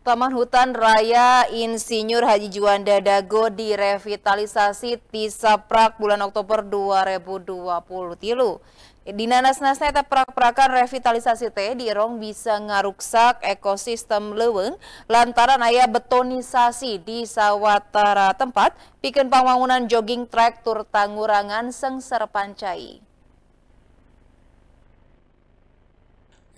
Taman Hutan Raya Insinyur Haji Juanda Dago direvitalisasi Saprak bulan Oktober 2020 tilu. Di nanas-nasna prak-prakan revitalisasi teh di Rong bisa ngaruksak ekosistem leweng lantaran ayah betonisasi di sawatara tempat bikin pembangunan jogging track tur Tangurangan Sengser Pancai.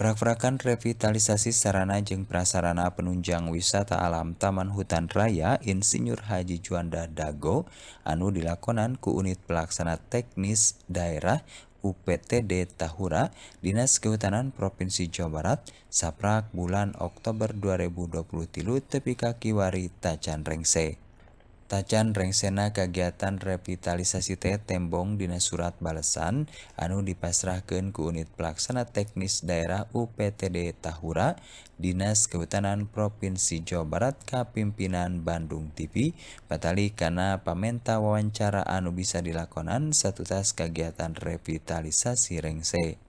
Prak-prakan revitalisasi sarana jeng prasarana penunjang wisata alam Taman Hutan Raya Insinyur Haji Juanda Dago anu dilakonan ku unit pelaksana teknis daerah UPTD Tahura Dinas Kehutanan Provinsi Jawa Barat saprak bulan Oktober 2020 tepi kaki wari Tacan Rengse. Tacan rengsena kegiatan revitalisasi teh tembong dina surat balesan anu dipasrahkan ke unit pelaksana teknis daerah UPTD Tahura Dinas Kehutanan Provinsi Jawa Barat Kapimpinan Bandung TV Batali karena pamenta wawancara anu bisa dilakonan satu tas kegiatan revitalisasi rengse.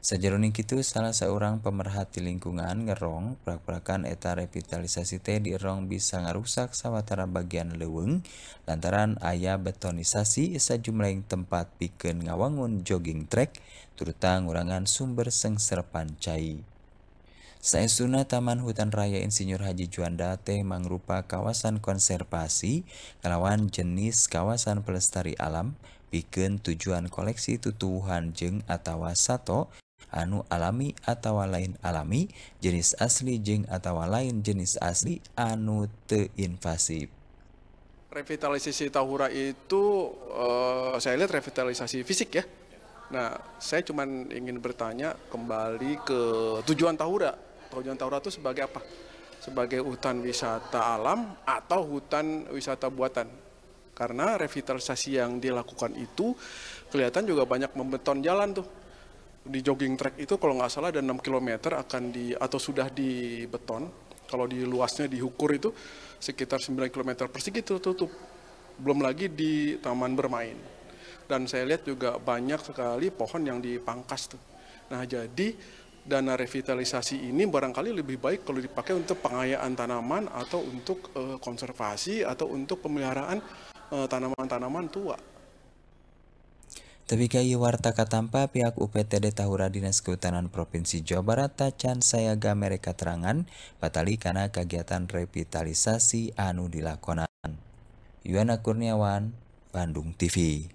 Sajeroning itu salah seorang pemerhati lingkungan ngerong prak-prakan eta revitalisasi teh di erong bisa merusak sawatara bagian leweng lantaran ayah betonisasi sejumlah tempat bikin ngawangun jogging track terutama ngurangan sumber sengser pancai. Saestuna Taman Hutan Raya Insinyur Haji Juanda teh mangrupa kawasan konservasi kelawan jenis kawasan pelestari alam bikin tujuan koleksi tutuhan jeng atau sato anu alami atawa lain alami jenis asli jeng atawa lain jenis asli anu teinvasif revitalisasi tahura itu uh, saya lihat revitalisasi fisik ya. Nah, saya cuma ingin bertanya kembali ke tujuan tahura. Tujuan tahura itu sebagai apa? Sebagai hutan wisata alam atau hutan wisata buatan? Karena revitalisasi yang dilakukan itu kelihatan juga banyak membeton jalan tuh di jogging track itu kalau nggak salah ada 6 km akan di atau sudah di beton. Kalau di luasnya diukur itu sekitar 9 km persegi itu tutup. Belum lagi di taman bermain. Dan saya lihat juga banyak sekali pohon yang dipangkas tuh. Nah, jadi dana revitalisasi ini barangkali lebih baik kalau dipakai untuk pengayaan tanaman atau untuk eh, konservasi atau untuk pemeliharaan eh, tanaman -tanaman tua iya warta katampa pihak UPTD Tahura Dinas Kehutanan Provinsi Jawa Barat Tacan Sayaga mereka terangan batali karena kegiatan revitalisasi anu dilakonan. Yuana Kurniawan, Bandung TV